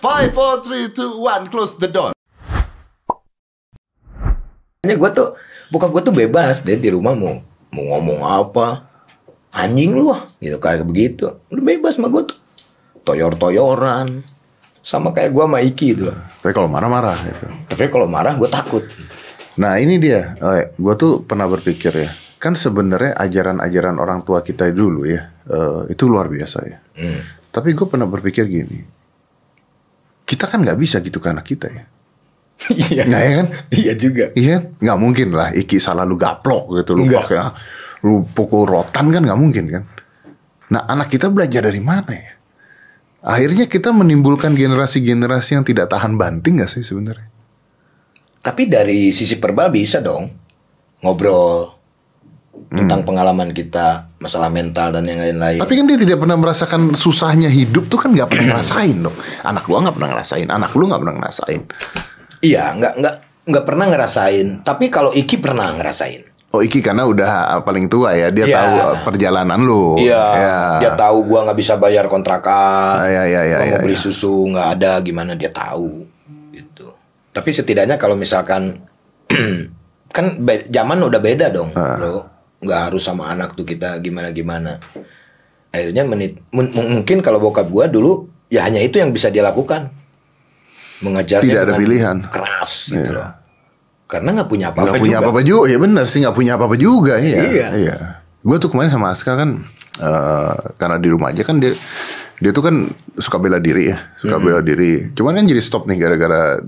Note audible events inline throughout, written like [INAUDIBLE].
Five, four, three, two, one, close the door. Ini gue tuh, buka gue tuh bebas deh di rumah mau mau ngomong apa, anjing lu ah, gitu kayak begitu. Lu bebas mah gue tuh, toyor-toyoran, sama kayak gue sama Iki itu. Tapi kalau marah-marah. Gitu. Tapi kalau marah gue takut. Nah ini dia, eh, gue tuh pernah berpikir ya, kan sebenarnya ajaran-ajaran orang tua kita dulu ya, eh, itu luar biasa ya. Hmm. Tapi gue pernah berpikir gini, kita kan nggak bisa gitu ke anak kita ya. [LAUGHS] Iya. Nggak ya kan? Iya juga. Iya kan? Nggak mungkin lah Iki salah lu gaplok gitu. Lu pakai, ya. lu pukul rotan kan nggak mungkin kan. Nah anak kita belajar dari mana ya? Akhirnya kita menimbulkan generasi-generasi yang tidak tahan banting gak sih sebenarnya? Tapi dari sisi verbal bisa dong. Ngobrol, tentang hmm. pengalaman kita masalah mental dan yang lain-lain. Tapi kan dia tidak pernah merasakan susahnya hidup tuh kan nggak pernah [CLEARS THROAT] ngerasain dong. Anak gua nggak pernah ngerasain, anak lu nggak pernah ngerasain. Iya, nggak nggak nggak pernah ngerasain. Tapi kalau Iki pernah ngerasain. Oh Iki karena udah ah, paling tua ya, dia ya. tahu ah, perjalanan lu. Iya. Ya. Dia tahu gua nggak bisa bayar kontrakan. Ah, iya iya iya. Mau iya, beli iya. susu nggak ada gimana dia tahu Itu. Tapi setidaknya kalau misalkan [CLEARS THROAT] kan zaman udah beda dong, uh nggak harus sama anak tuh kita gimana gimana akhirnya menit mungkin kalau bokap gue dulu ya hanya itu yang bisa dia lakukan mengajar tidak ada pilihan keras gitu iya. loh karena nggak punya apa-apa gak punya apa-apa juga ya benar sih nggak punya apa-apa juga ya iya, iya. iya. gue tuh kemarin sama Aska kan uh, karena di rumah aja kan dia dia tuh kan suka bela diri ya suka mm -hmm. bela diri cuman kan jadi stop nih gara-gara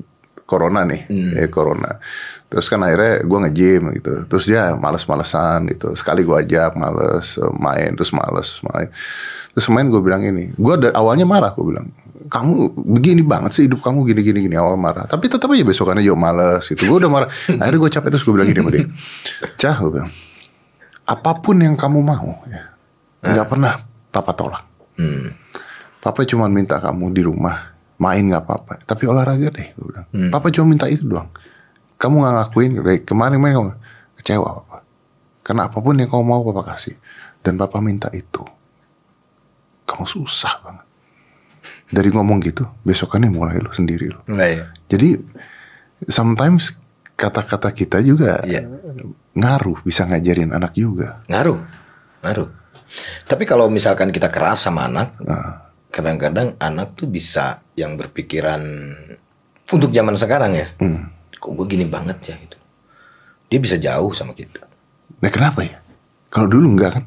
corona nih hmm. ya corona terus kan akhirnya gue nge-gym gitu terus dia ya, males-malesan gitu sekali gue ajak males main terus males main terus main gue bilang ini gue dari awalnya marah gue bilang kamu begini banget sih hidup kamu gini gini gini awal marah tapi tetap aja besokannya yuk males gitu gue udah marah [LAUGHS] akhirnya gue capek terus gue bilang gini cah gue bilang apapun yang kamu mau ya Gak pernah papa tolak hmm. papa cuma minta kamu di rumah main nggak apa-apa tapi olahraga deh gue hmm. papa cuma minta itu doang kamu nggak ngelakuin kemarin main kamu kecewa papa karena apapun yang kamu mau papa kasih dan papa minta itu kamu susah banget dari ngomong gitu besokannya mulai lu sendiri lu nah, iya. jadi sometimes kata-kata kita juga iya. ngaruh bisa ngajarin anak juga ngaruh ngaruh tapi kalau misalkan kita keras sama anak nah. kadang-kadang anak tuh bisa yang berpikiran untuk zaman sekarang ya hmm. kok gue gini banget ya itu dia bisa jauh sama kita nah kenapa ya kalau dulu enggak kan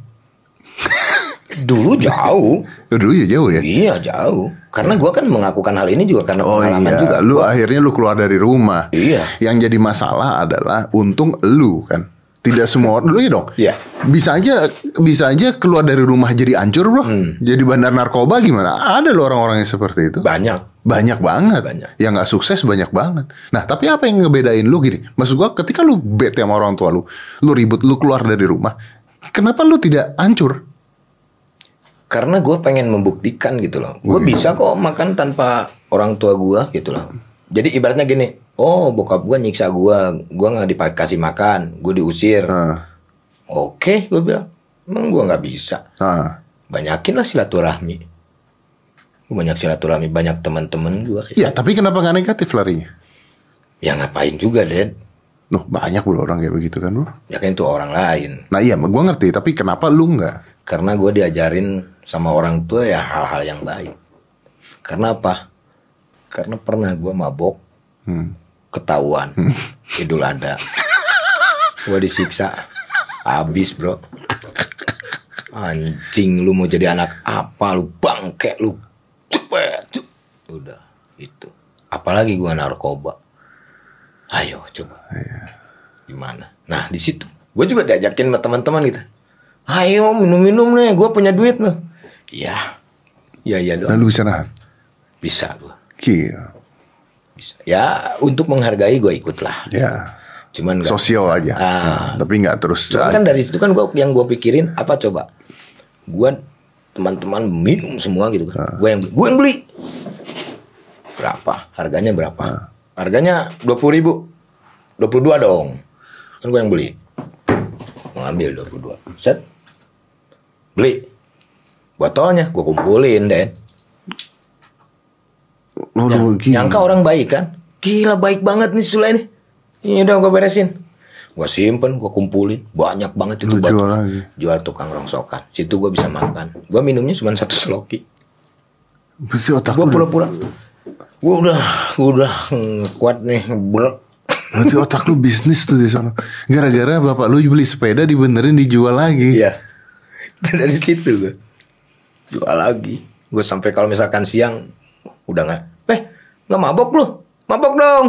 [LAUGHS] dulu jauh oh, dulu ya jauh ya iya jauh karena gue kan mengakukan hal ini juga karena oh, pengalaman iya. juga lu gua... akhirnya lu keluar dari rumah iya yang jadi masalah adalah untung lu kan tidak semua orang dulu ya dong. Iya. Yeah. Bisa aja bisa aja keluar dari rumah jadi ancur, Bro. Hmm. Jadi bandar narkoba gimana? Ada loh orang-orang yang seperti itu. Banyak. Banyak banget. Banyak. Yang nggak sukses banyak banget. Nah, tapi apa yang ngebedain lu gini? Maksud gua ketika lu bete sama orang tua lu, lu ribut, lu keluar dari rumah, kenapa lu tidak ancur? Karena gue pengen membuktikan gitu loh. Gue iya. bisa kok makan tanpa orang tua gue gitu loh. Jadi ibaratnya gini, oh bokap gue nyiksa gue gue nggak dikasih makan gue diusir uh. oke okay, gue bilang emang gue nggak bisa uh. banyakin lah silaturahmi gue banyak silaturahmi banyak teman-teman gue ya tapi kenapa nggak negatif larinya ya ngapain juga Den? Loh banyak loh orang kayak begitu kan bro Ya kan itu orang lain Nah iya gue ngerti tapi kenapa lu nggak? Karena gue diajarin sama orang tua ya hal-hal yang baik Karena apa? Karena pernah gue mabok hmm ketahuan [LAUGHS] Idul ada gue disiksa habis bro anjing lu mau jadi anak apa lu bangke lu cepet cep. udah itu apalagi gua narkoba ayo coba iya. gimana nah di situ gue juga diajakin sama teman-teman gitu ayo minum-minum nih gue punya duit nih ya ya ya dong lalu bisa nahan bisa gue ya untuk menghargai gue ikut lah. Ya. Cuman gak, sosial aja. Ah, ya, tapi nggak terus. Cuman kan dari situ kan gue yang gue pikirin apa coba? Gue teman-teman minum semua gitu kan. Ah. Gue yang gue yang beli. Berapa? Harganya berapa? Ah. Harganya dua puluh ribu. Dua puluh dua dong. Kan gue yang beli. Mengambil dua puluh dua. Set. Beli. Botolnya gue kumpulin, deh. Waduh, ya, Nyangka orang baik kan? Gila baik banget nih Sule nih. Ini udah gue beresin. Gue simpen, gue kumpulin. Banyak banget itu. batu. jual lagi? Jual tukang rongsokan. Situ gue bisa makan. Gue minumnya cuma satu sloki. Besi otak Gue pura-pura. Gue udah, gue udah kuat nih. Brek. Berarti otak lu bisnis tuh di sana. Gara-gara bapak lu beli sepeda dibenerin dijual lagi. Iya. Dari situ gue. Jual lagi. Gue sampai kalau misalkan siang udah nggak eh nggak mabok lu mabok dong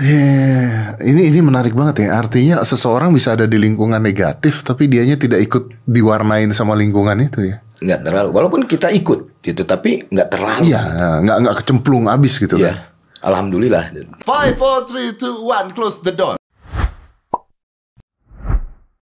yeah. [LAUGHS] ini ini menarik banget ya artinya seseorang bisa ada di lingkungan negatif tapi dianya tidak ikut diwarnain sama lingkungan itu ya nggak terlalu walaupun kita ikut gitu tapi nggak terlalu ya nggak nggak kecemplung abis gitu yeah. kan Alhamdulillah. Five, four, three, two, one, close the door.